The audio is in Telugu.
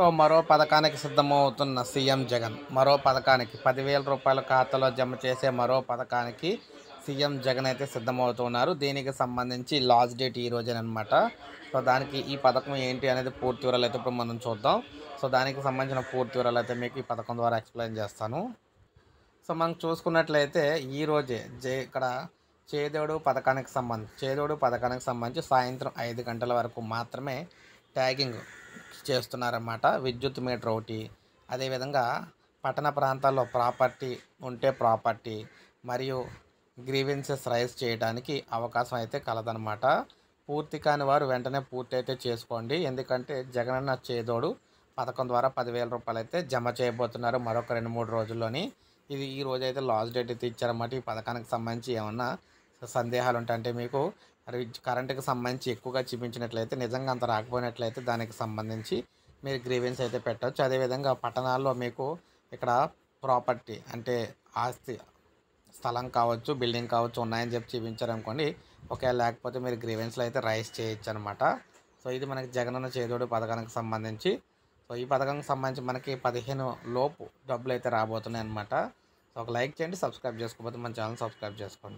సో మరో పథకానికి సిద్ధమవుతున్న సీఎం జగన్ మరో పథకానికి పదివేల రూపాయల ఖాతాలో జమ చేసే మరో పథకానికి సీఎం జగన్ అయితే సిద్ధమవుతున్నారు దీనికి సంబంధించి లాస్ట్ డేట్ ఈ రోజేనమాట సో దానికి ఈ పథకం ఏంటి అనేది పూర్తి వివరాలు అయితే ఇప్పుడు మనం చూద్దాం సో దానికి సంబంధించిన పూర్తి వివరాలు అయితే మీకు ఈ పథకం ద్వారా ఎక్స్ప్లెయిన్ చేస్తాను సో మనం చూసుకున్నట్లయితే ఈరోజే జే ఇక్కడ చేదోడు పథకానికి సంబంధించి చేదోడు పథకానికి సంబంధించి సాయంత్రం ఐదు గంటల వరకు మాత్రమే ట్యాగింగ్ చేస్తున్నారన్నమాట విద్యుత్ మీటర్ ఒకటి అదేవిధంగా పట్టణ ప్రాంతాల్లో ప్రాపర్టీ ఉంటే ప్రాపర్టీ మరియు గ్రీవెన్సెస్ రైజ్ చేయడానికి అవకాశం అయితే కలదనమాట పూర్తి కాని వారు వెంటనే పూర్తి అయితే చేసుకోండి ఎందుకంటే జగనన్న చేదోడు పథకం ద్వారా పదివేల రూపాయలు అయితే జమ చేయబోతున్నారు మరొక రెండు మూడు రోజుల్లోని ఇది ఈ రోజు అయితే లాస్ట్ డేట్ అయితే ఇచ్చారన్నమాట ఈ పథకానికి సంబంధించి ఏమన్నా సందేహాలు సందేహాలు అంటే మీకు మరి కరెంటుకి సంబంధించి ఎక్కువగా చూపించినట్లయితే నిజంగా అంత రాకపోయినట్లయితే దానికి సంబంధించి మీరు గ్రీవెన్స్ అయితే పెట్టవచ్చు అదేవిధంగా పట్టణాల్లో మీకు ఇక్కడ ప్రాపర్టీ అంటే ఆస్తి స్థలం కావచ్చు బిల్డింగ్ కావచ్చు ఉన్నాయని చెప్పి చూపించారనుకోండి ఒకవేళ లేకపోతే మీరు గ్రీవెన్స్లో అయితే రైస్ చేయొచ్చు అనమాట సో ఇది మనకి జగనన్న చేదోడు పథకానికి సంబంధించి సో ఈ పథకానికి సంబంధించి మనకి పదిహేను లోపు డబ్బులు అయితే రాబోతున్నాయి అనమాట సో ఒక లైక్ చేయండి సబ్స్క్రైబ్ చేసుకోకపోతే మన ఛానల్ సబ్స్క్రైబ్ చేసుకోండి